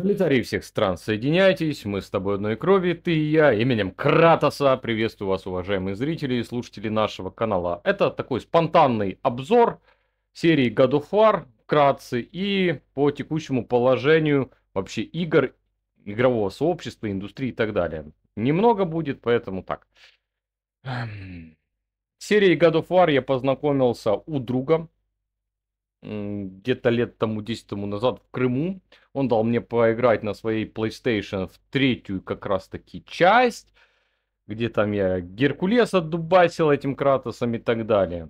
Пролетарии всех стран, соединяйтесь, мы с тобой одной крови, ты и я, именем Кратоса. Приветствую вас, уважаемые зрители и слушатели нашего канала. Это такой спонтанный обзор серии God of War вкратце и по текущему положению вообще игр, игрового сообщества, индустрии и так далее. Немного будет, поэтому так. С эм, серией God of War я познакомился у друга, где-то лет тому 10 тому назад в Крыму. Он дал мне поиграть на своей PlayStation в третью как раз таки часть, где там я Геркулес отдубасил этим Кратосом и так далее.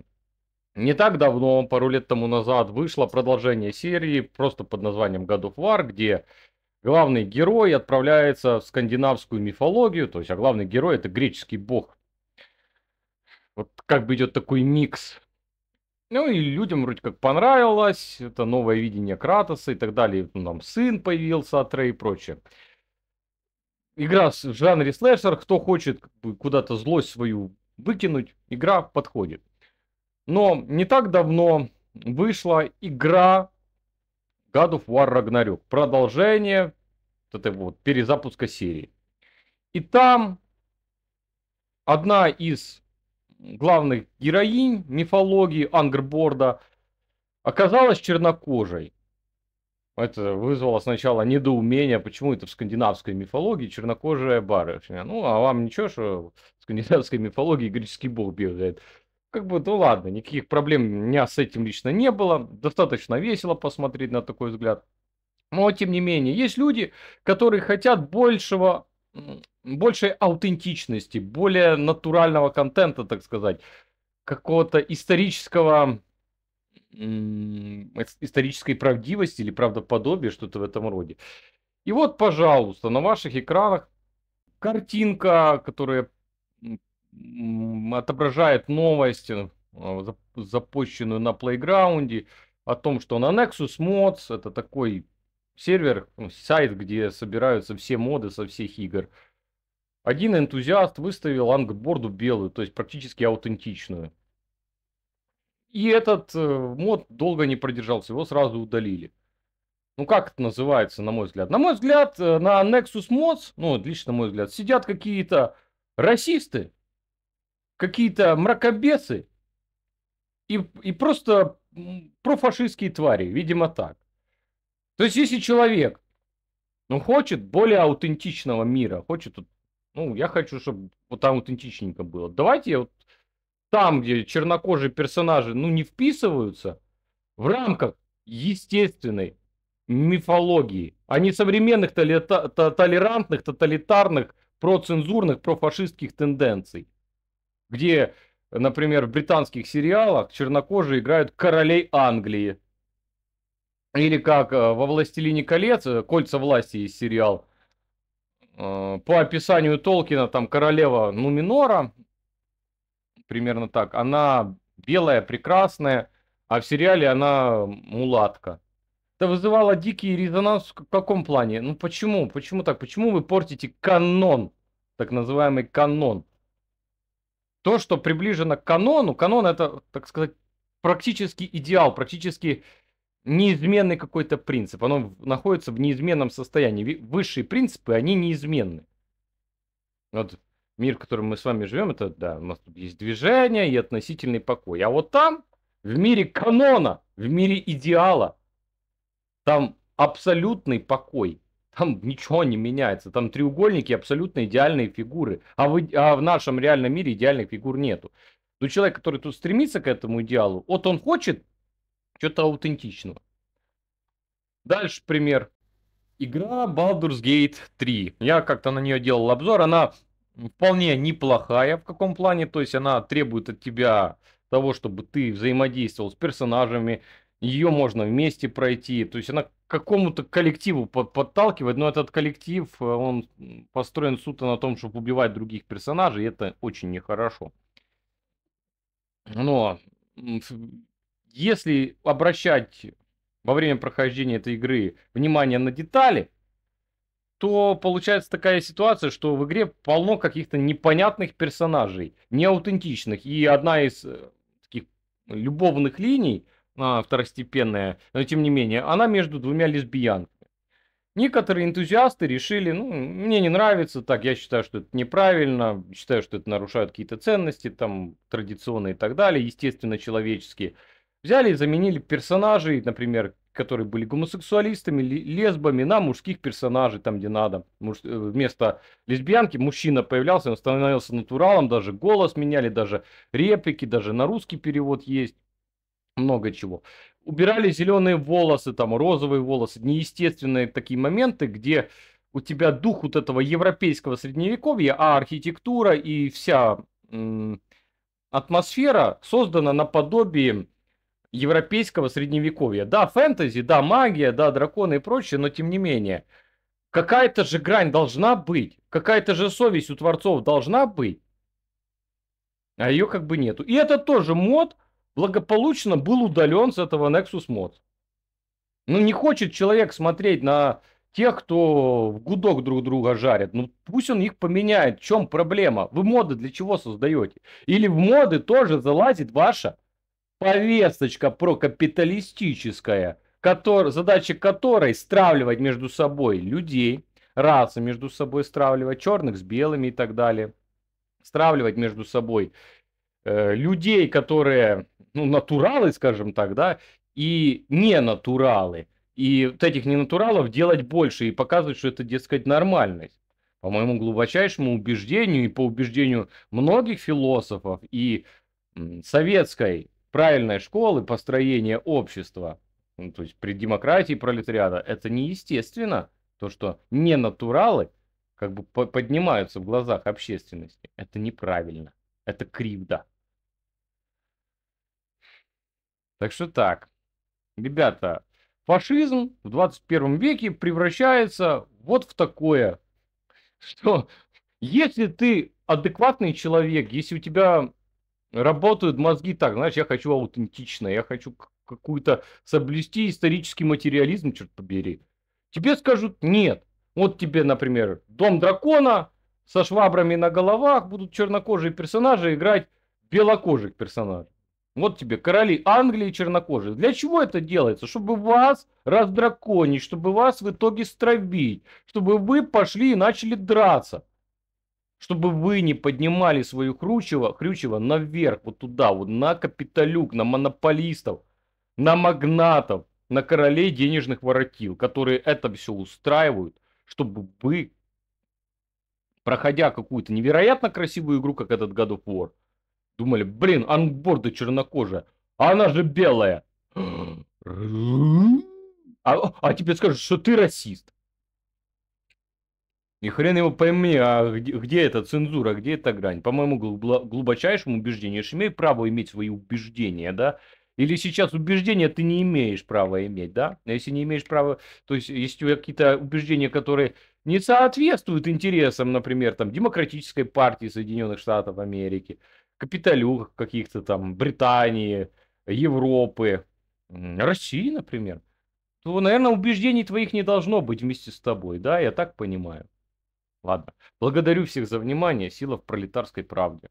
Не так давно, пару лет тому назад, вышло продолжение серии просто под названием God of War, где главный герой отправляется в скандинавскую мифологию, то есть, а главный герой это греческий бог. Вот как бы идет такой микс ну и людям вроде как понравилось, это новое видение Кратоса и так далее. Ну, нам сын появился от Рэй и прочее. Игра в жанре слэшер, кто хочет как бы, куда-то злость свою выкинуть, игра подходит. Но не так давно вышла игра God of War Ragnarok. Продолжение вот этой вот перезапуска серии. И там одна из главных героинь мифологии Ангрборда оказалась чернокожей. Это вызвало сначала недоумение, почему это в скандинавской мифологии чернокожая барышня. Ну, а вам ничего, что в скандинавской мифологии греческий бог бегает. Как бы, ну ладно, никаких проблем у меня с этим лично не было. Достаточно весело посмотреть на такой взгляд. Но, тем не менее, есть люди, которые хотят большего большей аутентичности, более натурального контента, так сказать, какого-то исторического исторической правдивости или правдоподобия, что-то в этом роде. И вот, пожалуйста, на ваших экранах картинка, которая отображает новости, э, запущенную на плейграунде, о том, что на Nexus Mods, это такой сервер, ну, сайт, где собираются все моды со всех игр. Один энтузиаст выставил ангборду белую, то есть практически аутентичную. И этот э, мод долго не продержался, его сразу удалили. Ну как это называется, на мой взгляд? На мой взгляд, э, на Nexus Mods, ну лично на мой взгляд, сидят какие-то расисты, какие-то мракобесы и, и просто профашистские твари, видимо так. То есть, если человек ну, хочет более аутентичного мира, хочет, ну, я хочу, чтобы вот там аутентичненько было. Давайте вот там, где чернокожие персонажи, ну, не вписываются, в рамках естественной мифологии, а не современных толерантных, тоталитарных, процензурных, профашистских тенденций, где, например, в британских сериалах чернокожие играют королей Англии, или как э, во «Властелине колец», э, «Кольца власти» есть сериал. Э, по описанию Толкина, там королева Нуминора, примерно так, она белая, прекрасная, а в сериале она мулатка. Это вызывало дикий резонанс в каком плане? Ну почему? Почему так? Почему вы портите канон? Так называемый канон. То, что приближено к канону, канон это, так сказать, практически идеал, практически неизменный какой-то принцип. Оно находится в неизменном состоянии. Высшие принципы, они неизменны. Вот мир, в котором мы с вами живем, это, да, у нас тут есть движение и относительный покой. А вот там, в мире канона, в мире идеала, там абсолютный покой. Там ничего не меняется. Там треугольники абсолютно идеальные фигуры. А в, а в нашем реальном мире идеальных фигур нету. Но ну, человек, который тут стремится к этому идеалу, вот он хочет что-то аутентичного. Дальше пример. Игра Baldur's Gate 3. Я как-то на нее делал обзор. Она вполне неплохая в каком плане. То есть она требует от тебя того, чтобы ты взаимодействовал с персонажами. Ее можно вместе пройти. То есть она к какому-то коллективу под, подталкивает. Но этот коллектив, э, он построен сутто на том, чтобы убивать других персонажей. И это очень нехорошо. Но если обращать во время прохождения этой игры внимание на детали, то получается такая ситуация, что в игре полно каких-то непонятных персонажей, неаутентичных. И одна из э, таких любовных линий, а, второстепенная, но тем не менее, она между двумя лесбиянками. Некоторые энтузиасты решили, ну, мне не нравится, так, я считаю, что это неправильно, считаю, что это нарушает какие-то ценности, там, традиционные и так далее, естественно, человеческие. Взяли и заменили персонажей, например, которые были гомосексуалистами, лесбами, на мужских персонажей, там где надо. Муж... Э, вместо лесбиянки мужчина появлялся, он становился натуралом, даже голос меняли, даже реплики, даже на русский перевод есть. Много чего. Убирали зеленые волосы, там розовые волосы, неестественные такие моменты, где у тебя дух вот этого европейского средневековья, а архитектура и вся атмосфера создана наподобие европейского средневековья. Да, фэнтези, да, магия, да, драконы и прочее, но тем не менее. Какая-то же грань должна быть, какая-то же совесть у творцов должна быть, а ее как бы нету. И это тоже мод благополучно был удален с этого Nexus мод. Ну, не хочет человек смотреть на тех, кто в гудок друг друга жарит, Ну, пусть он их поменяет. В чем проблема? Вы моды для чего создаете? Или в моды тоже залазит ваша повесточка прокапиталистическая, который, задача которой стравливать между собой людей, расы между собой стравливать, черных с белыми и так далее, стравливать между собой э, людей, которые, ну, натуралы, скажем так, да, и не натуралы. И вот этих ненатуралов делать больше и показывать, что это, дескать, нормальность. По моему глубочайшему убеждению и по убеждению многих философов и советской правильной школы, построения общества, ну, то есть при демократии пролетариата, это неестественно. То, что не натуралы как бы поднимаются в глазах общественности, это неправильно, это кривда. Так что так, ребята, фашизм в 21 веке превращается вот в такое, что если ты адекватный человек, если у тебя работают мозги так, знаешь, я хочу аутентично, я хочу какую-то соблюсти исторический материализм, черт побери. Тебе скажут нет. Вот тебе, например, Дом дракона со швабрами на головах будут чернокожие персонажи играть белокожих персонажей. Вот тебе короли Англии чернокожие. Для чего это делается? Чтобы вас раздраконить, чтобы вас в итоге стравить, чтобы вы пошли и начали драться чтобы вы не поднимали свою Крючева, Крючева наверх, вот туда, вот на капиталюк, на монополистов, на магнатов, на королей денежных воротил, которые это все устраивают, чтобы вы, проходя какую-то невероятно красивую игру, как этот God of War, думали, блин, анборда чернокожая, а она же белая. А, а тебе скажут, что ты расист. И хрен его пойми, а где, где эта цензура, где эта грань? По моему глубочайшему убеждению, я имею право иметь свои убеждения, да? Или сейчас убеждения ты не имеешь права иметь, да? А если не имеешь права, то есть есть какие-то убеждения, которые не соответствуют интересам, например, там, демократической партии Соединенных Штатов Америки, капиталю каких-то там, Британии, Европы, России, например, то, наверное, убеждений твоих не должно быть вместе с тобой, да, я так понимаю. Ладно. Благодарю всех за внимание. Сила в пролетарской правде.